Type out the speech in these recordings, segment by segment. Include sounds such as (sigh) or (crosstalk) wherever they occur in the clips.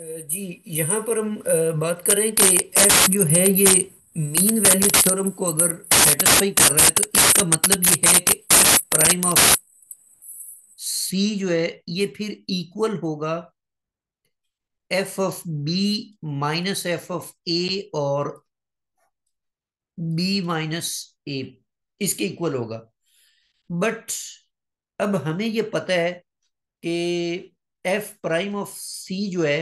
जी यहाँ पर हम बात करें कि एफ जो है ये मीन वैल्यू थ्योरम को अगर सेटिस्फाई कर रहा है तो इसका मतलब ये है कि एफ प्राइम ऑफ सी जो है ये फिर इक्वल होगा F of B minus F of A और बी माइनस ए इसके इक्वल होगा बट अब हमें ये पता है कि एफ प्राइम ऑफ सी जो है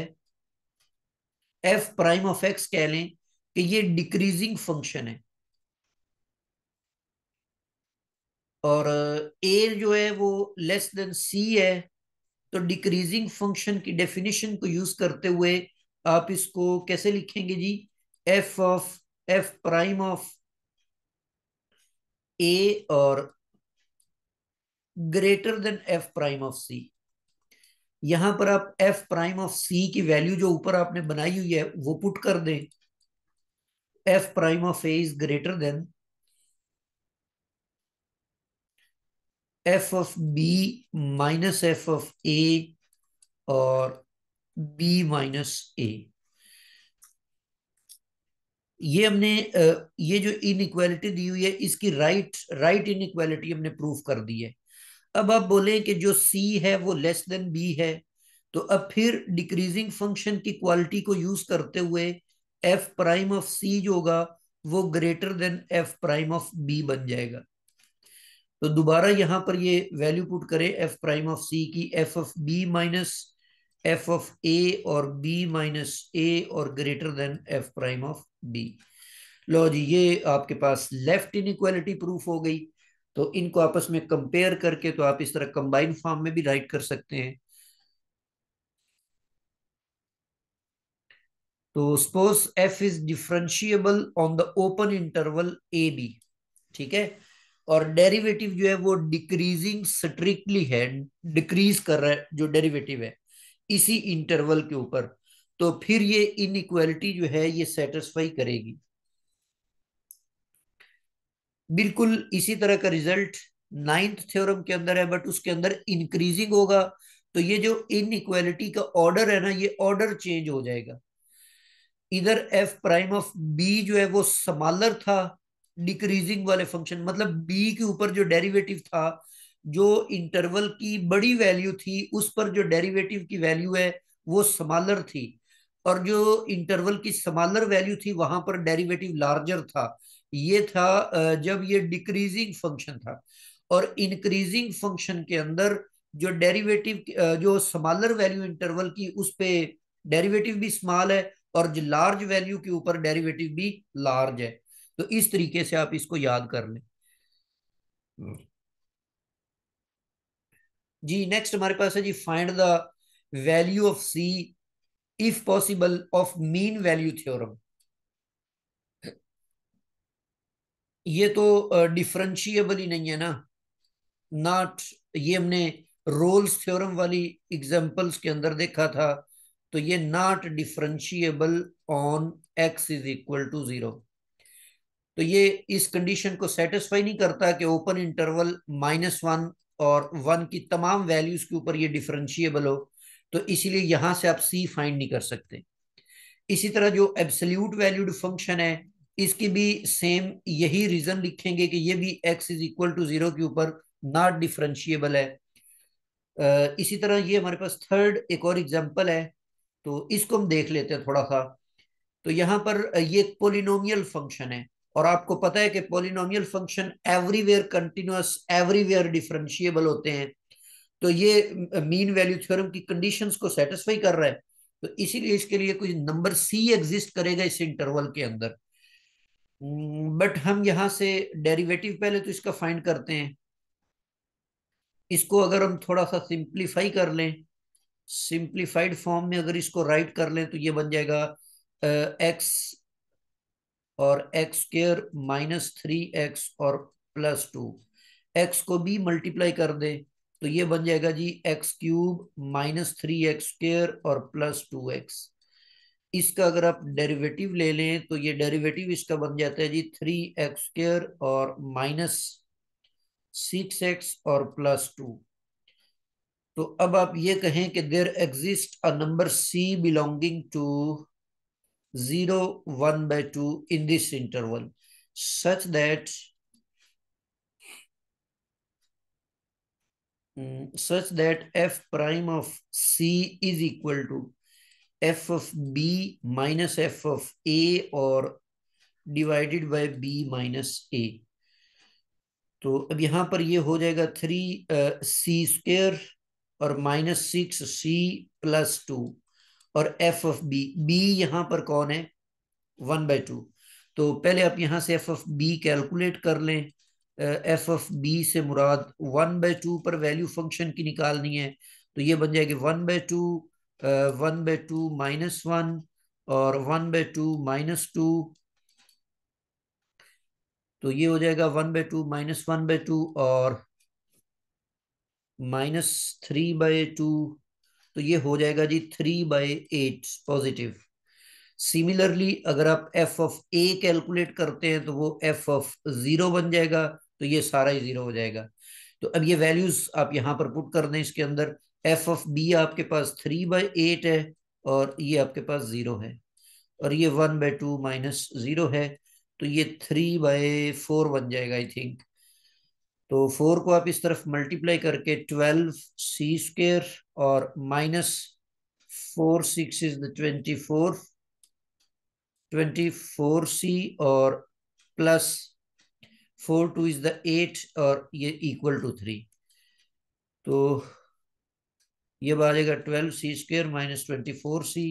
एफ प्राइम ऑफ एक्स कह लें कि ये डिक्रीजिंग फंक्शन है और ए जो है वो लेस देन सी है तो डिक्रीजिंग फंक्शन की डेफिनेशन को यूज करते हुए आप इसको कैसे लिखेंगे जी F of F prime of A और greater than F prime of C यहां पर आप एफ प्राइम ऑफ सी की वैल्यू जो ऊपर आपने बनाई हुई है वो पुट कर दें F prime of A is greater than F of B minus F of A और बी माइनस ए ये हमने ये जो इनइक्वालिटी दी हुई है इसकी राइट राइट इनइक्वालिटी हमने प्रूफ कर दी है अब आप बोले कि जो सी है वो लेस देन बी है तो अब फिर डिक्रीजिंग फंक्शन की क्वालिटी को यूज करते हुए एफ प्राइम ऑफ सी जो होगा वो greater than F prime of B बन जाएगा तो दोबारा यहां पर ये वैल्यू पुट करें एफ प्राइम ऑफ सी की F of B minus F of A और बी माइनस ए और greater than F prime of B लो जी ये आपके पास लेफ्ट इन इक्वालिटी प्रूफ हो गई तो इनको आपस में कंपेयर करके तो आप इस तरह कंबाइन फॉर्म में भी राइट कर सकते हैं तो suppose F is differentiable on the open interval A B ठीक है और डेरिवेटिव जो है वो डिक्रीजिंग स्ट्रिक्टली है डिक्रीज कर रहा है जो डेरिवेटिव है इसी इंटरवल के ऊपर तो फिर ये इनइक्वालिटी जो है ये सेटिस्फाई करेगी बिल्कुल इसी तरह का रिजल्ट नाइन्थ थ्योरम के अंदर है बट उसके अंदर इंक्रीजिंग होगा तो ये जो इन का ऑर्डर है ना ये ऑर्डर चेंज हो जाएगा इधर एफ प्राइम ऑफ बी जो है वो समालर था डिक्रीजिंग वाले फंक्शन मतलब बी के ऊपर जो डेरिवेटिव था जो इंटरवल की बड़ी वैल्यू थी उस पर जो डेरिवेटिव की वैल्यू है वो समालर थी और जो इंटरवल की समालर वैल्यू थी वहां पर डेरिवेटिव लार्जर था ये था जब ये डिक्रीजिंग फंक्शन था और इंक्रीजिंग फंक्शन के अंदर जो डेरिवेटिव जो स्मॉलर वैल्यू इंटरवल की उस पे डेरिवेटिव भी स्मॉल है और जो लार्ज वैल्यू के ऊपर डेरिवेटिव भी लार्ज है तो इस तरीके से आप इसको याद कर लें जी नेक्स्ट हमारे पास है जी find the value of C if possible of mean value theorem ये तो डिफ्रेंशिएबल ही नहीं है ना नॉट ये हमने रोल्स थ्योरम वाली एग्जांपल्स के अंदर देखा था तो ये not differentiable on X is equal to zero तो ये इस कंडीशन को सेटिस्फाई नहीं करता कि ओपन इंटरवल माइनस वन और वन की तमाम वैल्यूज के ऊपर ये डिफ्रेंशिएबल हो तो इसीलिए यहां से आप सी फाइंड नहीं कर सकते इसी तरह जो एब्सोल्यूट वैल्यूड फंक्शन है इसकी भी सेम यही रीजन लिखेंगे कि ये भी X is equal to zero के ऊपर नॉट डिफ्रेंशिएबल है इसी तरह ये हमारे पास थर्ड एक और एग्जाम्पल है तो इसको हम देख लेते हैं थोड़ा सा तो यहाँ पर ये पोलिनोमियल फंक्शन है और आपको पता है कि polynomial function everywhere continuous everywhere differentiable होते हैं तो ये मीन वैल्यू थ्योरम की कंडीशंस को सेटिस्फाई कर रहा है तो इसीलिए इसके लिए कुछ नंबर सी एग्जिस्ट करेगा इस इंटरवल के अंदर बट mm, हम यहां से डेरिवेटिव पहले तो इसका फाइंड करते हैं इसको अगर हम थोड़ा सा सिंप्लीफाई कर लें सिंप्लीफाइड फॉर्म में अगर इसको राइट कर लें तो ये बन जाएगा एक्स और x square minus three x और प्लस टू एक्स को भी मल्टीप्लाई कर दें तो ये बन जाएगा जी x cube minus three x square और प्लस टू एक्स इसका अगर आप डेरिवेटिव ले लें तो ये डेरिवेटिव इसका बन जाता है जी थ्री एक्स स्क्र और माइनस सिक्स एक्स और प्लस टू तो अब आप ये कहें कि there exist a number c belonging to zero one by two in this interval such that such that f prime of c is equal to f of b minus f of a और divided by b minus a तो अब यहां पर ये हो जाएगा three c square और minus six c plus two और एफ ऑफ बी बी यहां पर कौन है वन बाई टू तो पहले आप यहां से एफ ऑफ बी कैलकुलेट कर लें एफ ऑफ बी से मुराद वन बाई टू पर वैल्यू फंक्शन की निकालनी है तो ये बन जाएगी one by two one by two minus one और one by two minus two तो ये हो जाएगा one by two minus one by two और माइनस थ्री बाय टू तो ये हो जाएगा जी three by eight positive similarly अगर आप एफ ऑफ ए कैलकुलेट करते हैं तो वो एफ ऑफ जीरो बन जाएगा तो ये सारा ही जीरो हो जाएगा तो अब ये वैल्यूज आप यहां पर पुट कर दें इसके अंदर एफ ऑफ बी आपके पास थ्री बाई एट है और ये आपके पास ज़ीरो है और ये one by two minus zero है तो ये थ्री बाई फोर बन जाएगा आई थिंक तो फोर को आप इस तरफ मल्टीप्लाई करके ट्वेल्व सी स्क्र और minus four six is the twenty four twenty four c और plus four two is the eight और ये इक्वल टू थ्री तो ये बनेगा twelve c square minus twenty four c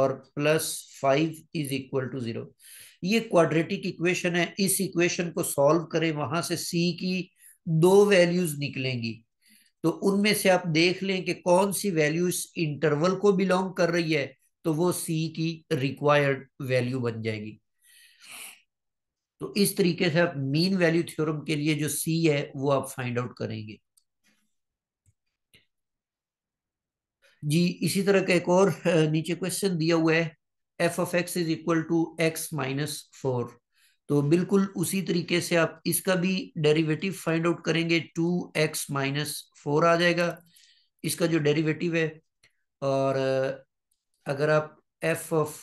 और plus five is equal to zero ये quadratic equation है इस इक्वेशन को सॉल्व करें वहां से सी की दो वैल्यूज निकलेंगी तो उनमें से आप देख लें कि कौन सी वैल्यू इस इंटरवल को बिलोंग कर रही है तो वो सी की रिक्वायर्ड वैल्यू बन जाएगी तो इस तरीके से आप मीन वैल्यू थ्योरम के लिए जो सी है वो आप फाइंड आउट करेंगे जी इसी तरह का एक और नीचे क्वेश्चन दिया हुआ है f of x is equal to x minus four तो बिल्कुल उसी तरीके से आप इसका भी डेरिवेटिव फाइंड आउट करेंगे टू एक्स माइनस फोर आ जाएगा इसका जो डेरिवेटिव है और अगर आप एफ ऑफ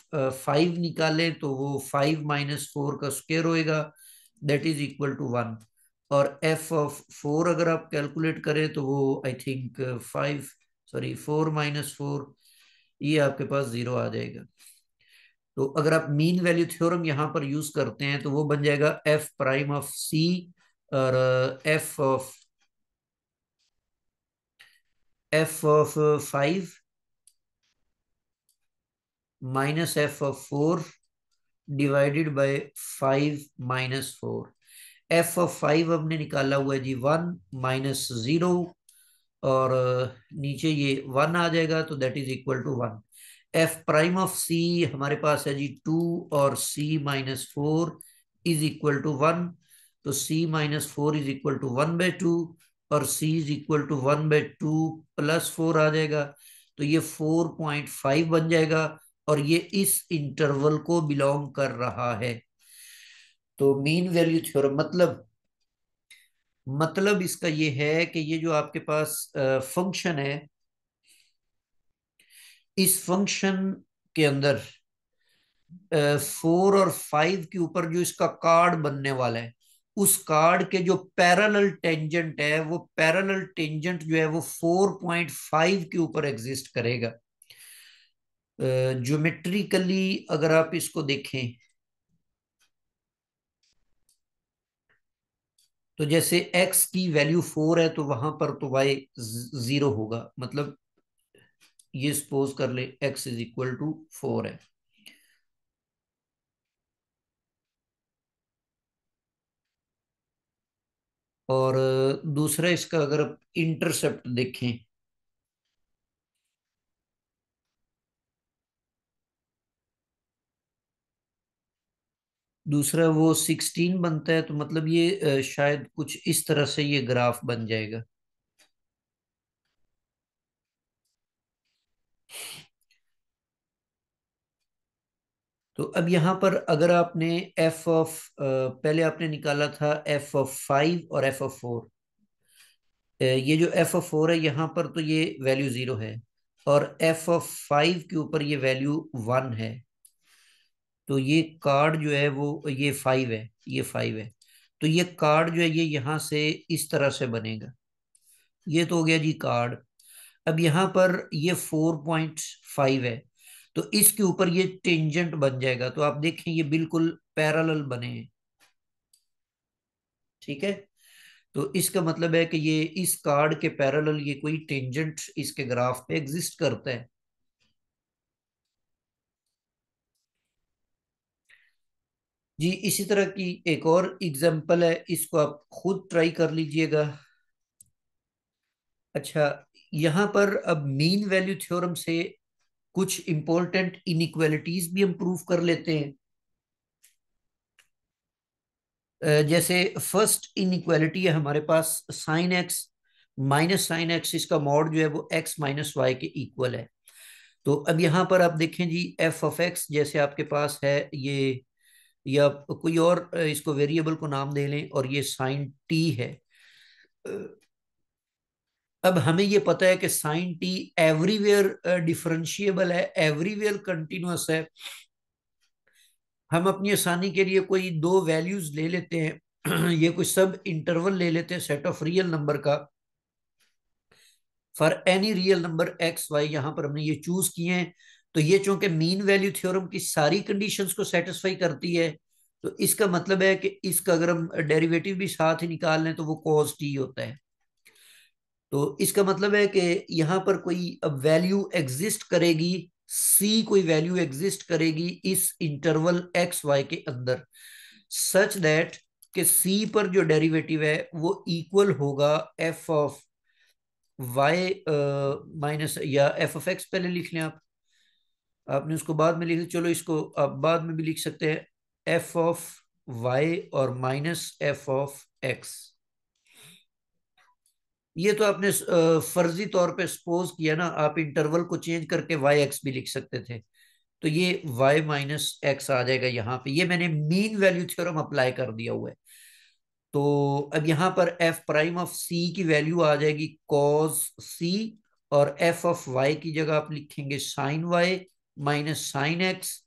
फाइव निकालें तो वो फाइव माइनस फोर का स्क्वेयर होएगा that is equal to one और एफ ऑफ फोर अगर आप कैलकुलेट करें तो वो I think five sorry four minus four ये आपके पास जीरो आ जाएगा तो अगर आप मीन वैल्यू थ्योरम यहां पर यूज करते हैं तो वो बन जाएगा एफ प्राइम ऑफ सी और f of f of five minus F of four divided by five minus four f of five हमने निकाला हुआ है जी वन माइनस जीरो और नीचे ये वन आ जाएगा तो that is equal to one f prime of c हमारे पास है जी टू और c minus four is equal to one तो c minus four is equal to one by two और c is equal to one by two plus four आ जाएगा तो ये फोर पॉइंट फाइव बन जाएगा और ये इस इंटरवल को बिलोंग कर रहा है तो मीन वैल्यू थ्योरम मतलब मतलब इसका ये है कि ये जो आपके पास फंक्शन है इस फंक्शन के अंदर फोर और फाइव के ऊपर जो इसका कार्ड बनने वाला है उस कार्ड के जो पैरेलल टेंजेंट है वो पैरेलल टेंजेंट जो है वो फोर पॉइंट फाइव के ऊपर एग्जिस्ट करेगा ज्योमेट्रिकली अगर आप इसको देखें तो जैसे एक्स की वैल्यू फोर है तो वहां पर तो वाई जीरो होगा मतलब ये सपोज कर ले x is equal to four है और दूसरा इसका अगर आप इंटरसेप्ट देखें दूसरा वो सिक्सटीन बनता है तो मतलब ये शायद कुछ इस तरह से ये ग्राफ बन जाएगा तो अब यहां पर अगर आपने एफ ऑफ पहले आपने निकाला था एफ ऑफ फाइव और एफ ऑफ फोर ये जो एफ ऑफ फोर है यहां पर तो ये वैल्यू ज़ीरो है और एफ ऑफ फाइव के ऊपर ये वैल्यू वन है तो ये कार्ड जो है वो ये फाइव है ये फाइव है तो ये कार्ड जो है ये यहाँ से इस तरह से बनेगा ये तो हो गया जी कार्ड अब यहाँ पर ये फोर पॉइंट फाइव है तो इसके ऊपर ये टेंजेंट बन जाएगा तो आप देखें ये बिल्कुल पैरल बने हैं ठीक है तो इसका मतलब है कि ये इस कार्ड के पैरल ये कोई टेंजेंट इसके ग्राफ पे एग्जिस्ट करता है जी इसी तरह की एक और एग्जाम्पल है इसको आप खुद ट्राई कर लीजिएगा अच्छा यहां पर अब मीन वैल्यू थ्योरम से कुछ इंपॉर्टेंट इनक्वेलिटीज भी हम प्रूव कर लेते हैं जैसे फर्स्ट इनक्वेलिटी है हमारे पास sine x minus sine x इसका मॉड जो है वो एक्स माइनस वाई के इक्वल है तो अब यहां पर आप देखें जी एफ ऑफ एक्स जैसे आपके पास है ये या कोई और इसको वेरिएबल को नाम दे लें और ये साइन टी है अब हमें ये पता है कि साइन टी एवरीवेयर डिफरेंशिएबल है एवरीवेयर कंटिन्यूस है हम अपनी आसानी के लिए कोई दो वैल्यूज ले लेते हैं (clears throat) ये कोई सब इंटरवल ले लेते हैं सेट ऑफ रियल नंबर का for any real number x y यहां पर हमने ये चूज किए हैं तो ये चूंकि मीन वैल्यू थ्योरम की सारी कंडीशंस को सेटिस्फाई करती है तो इसका मतलब है कि इसका अगर हम डेरिवेटिव भी साथ ही निकाल लें तो वो कॉज टी होता है तो इसका मतलब है कि यहां पर कोई वैल्यू एग्जिस्ट करेगी सी कोई वैल्यू एग्जिस्ट करेगी इस इंटरवल एक्स वाई के अंदर सच दैट कि सी पर जो डेरिवेटिव है वो इक्वल होगा एफ ऑफ वाई माइनस या एफ ऑफ एक्स पहले लिख लें आप आपने उसको बाद में लिख चलो इसको आप बाद में भी लिख सकते हैं एफ ऑफ वाई और माइनस एफ ऑफ एक्स ये तो आपने फर्जी तौर पे सपोज किया ना आप इंटरवल को चेंज करके वाई एक्स भी लिख सकते थे तो ये वाई माइनस एक्स आ जाएगा यहाँ पे ये मैंने मीन वैल्यू थ्योरम अप्लाई कर दिया हुआ है तो अब यहाँ पर एफ प्राइम ऑफ सी की वैल्यू आ जाएगी कॉज सी और एफ ऑफ वाई की जगह आप लिखेंगे sine y minus sine x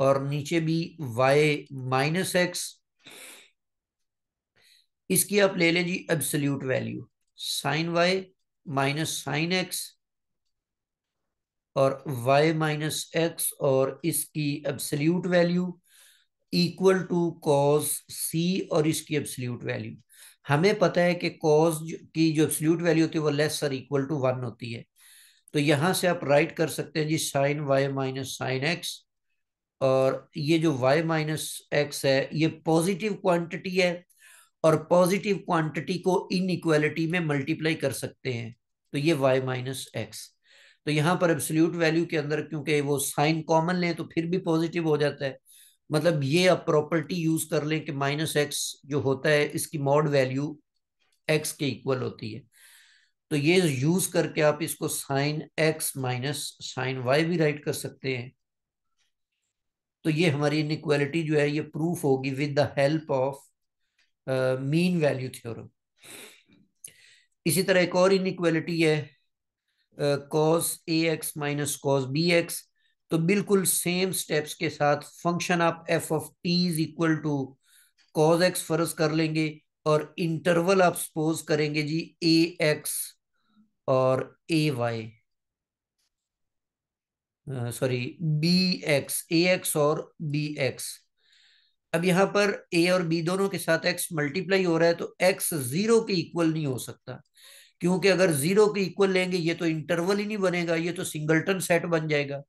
और नीचे भी वाई माइनस एक्स इसकी आप ले लें जी absolute value sine y minus sine x और वाई माइनस एक्स और इसकी absolute value equal to cos c और इसकी एब्सोल्यूट वैल्यू हमें पता है कि कॉस की जो एब्सोल्यूट वैल्यू होती है वो लेस और इक्वल टू वन होती है तो यहां से आप राइट कर सकते हैं जी sine y minus sine x और ये जो वाई माइनस एक्स है ये पॉजिटिव क्वांटिटी है और पॉजिटिव क्वांटिटी को इक्वेलिटी में मल्टीप्लाई कर सकते हैं तो ये वाई माइनस एक्स तो यहां पर एब्सोल्यूट वैल्यू के अंदर क्योंकि वो साइन कॉमन लें तो फिर भी पॉजिटिव हो जाता है मतलब ये आप प्रॉपर्टी यूज कर लें कि माइनस एक्स जो होता है इसकी मॉड वैल्यू एक्स के इक्वल होती है तो ये यूज करके आप इसको sine x minus sine y भी राइट कर सकते हैं तो ये हमारी इनक्वालिटी जो है ये प्रूफ होगी with the help of mean value theorem इसी तरह एक और इनक्वालिटी है cos a x minus cos b x तो बिल्कुल सेम स्टेप्स के साथ फंक्शन आप f of t is equal to cos x फर्ज कर लेंगे और इंटरवल आप सपोज करेंगे जी ए एक्स और a y sorry b x a x और बी एक्स अब यहां पर ए और बी दोनों के साथ एक्स मल्टीप्लाई हो रहा है तो एक्स जीरो के इक्वल नहीं हो सकता क्योंकि अगर जीरो के इक्वल लेंगे ये तो इंटरवल ही नहीं बनेगा ये तो सिंगलटन सेट बन जाएगा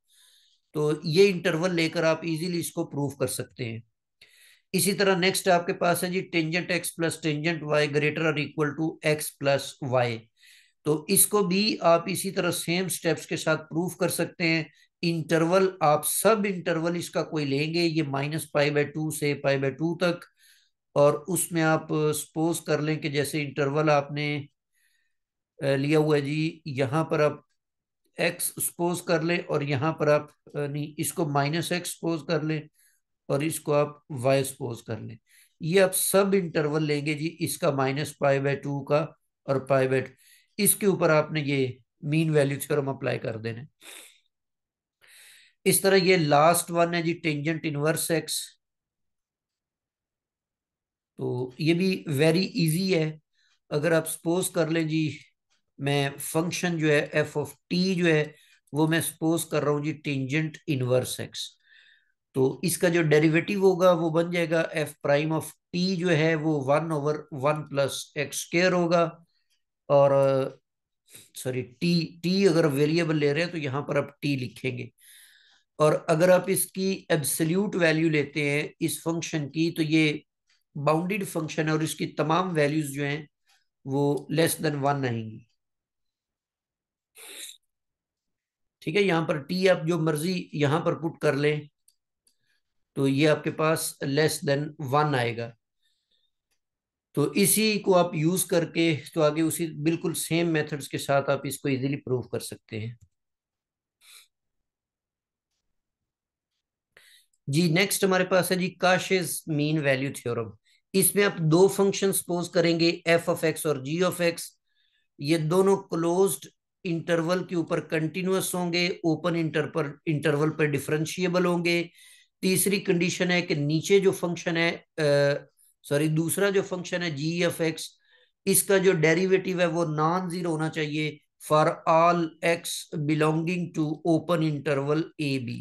तो ये इंटरवल लेकर आप इजीली इसको प्रूव कर सकते हैं इसी तरह नेक्स्ट आपके पास है जी tangent x plus tangent y greater और equal to x plus y तो इसको भी आप इसी तरह सेम स्टेप्स के साथ प्रूफ कर सकते हैं इंटरवल आप सब इंटरवल इसका कोई लेंगे ये माइनस पाई बाई टू से पाई बाय टू तक और उसमें आप सपोज कर लें कि जैसे इंटरवल आपने लिया हुआ है जी यहाँ पर आप एक्स सपोज कर लें और यहाँ पर आप नहीं इसको माइनस एक्स सपोज कर लें और इसको आप वाई सपोज कर लें ये आप सब इंटरवल लेंगे जी इसका माइनस पाई बाय टू का और पाई बाई इसके ऊपर आपने ये मीन वैल्यू थ्योरम अप्लाई कर देने इस तरह ये लास्ट वन है जी टेंजेंट इनवर्स एक्स तो ये भी वेरी इजी है अगर आप सपोज कर लें जी मैं फंक्शन जो है एफ ऑफ टी जो है वो मैं सपोज कर रहा हूं जी टेंजेंट इनवर्स एक्स तो इसका जो डेरिवेटिव होगा वो बन जाएगा एफ प्राइम ऑफ टी जो है वो one over one plus x square होगा और सॉरी टी टी अगर वेरिएबल ले रहे हैं तो यहाँ पर आप टी लिखेंगे और अगर आप इसकी एब्सल्यूट वैल्यू लेते हैं इस फंक्शन की तो ये बाउंडेड फंक्शन है और इसकी तमाम वैल्यूज जो हैं वो लेस देन वन आएंगी ठीक है यहाँ पर टी आप जो मर्जी यहाँ पर पुट कर लें तो ये आपके पास लेस देन वन आएगा तो इसी को आप यूज करके तो आगे उसी बिल्कुल सेम मेथड्स के साथ आप इसको इजीली प्रूव कर सकते हैं जी नेक्स्ट हमारे पास है जी काशेज मीन वैल्यू थ्योरम इसमें आप दो फंक्शन पोज करेंगे एफ ऑफ एक्स और जी ऑफ एक्स ये दोनों क्लोज्ड इंटरवल के ऊपर कंटिन्यूस होंगे ओपन इंटरपल इंटरवल पर डिफरेंशिएबल होंगे तीसरी कंडीशन है कि नीचे जो फंक्शन है सॉरी दूसरा जो फंक्शन है जी एफ एक्स इसका जो डेरिवेटिव है वो नॉन जीरो होना चाहिए for all x belonging to open interval A B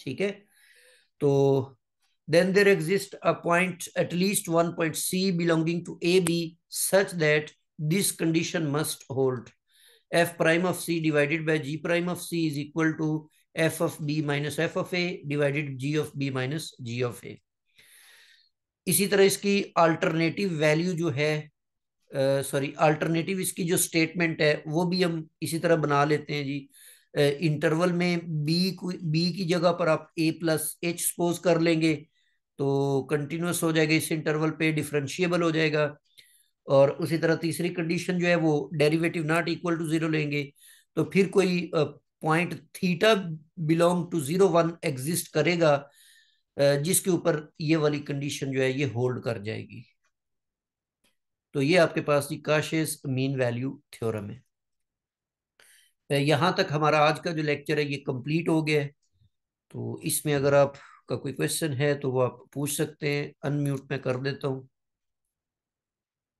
ठीक है तो then there exist a point at least one point c belonging to a b such that this condition must hold f prime of c divided by g prime of c is equal to f of B minus F of a divided g of B minus g of a इसी तरह इसकी alternative value जो है sorry alternative इसकी जो statement है वो भी हम इसी तरह बना लेते हैं जी इंटरवल में बी बी की जगह पर आप ए प्लस एच सपोज कर लेंगे तो कंटिन्यूस हो जाएगा इस इंटरवल पे डिफरेंशिएबल हो जाएगा और उसी तरह तीसरी कंडीशन जो है वो derivative not equal to zero लेंगे तो फिर कोई point theta belong to zero one exist करेगा जिसके ऊपर ये वाली कंडीशन जो है ये होल्ड कर जाएगी तो ये आपके पास जी काशेस मीन वैल्यू थ्योरम है यहां तक हमारा आज का जो लेक्चर है ये कंप्लीट हो गया है तो इसमें अगर आपका कोई क्वेश्चन है तो वो आप पूछ सकते हैं अनम्यूट में कर देता हूँ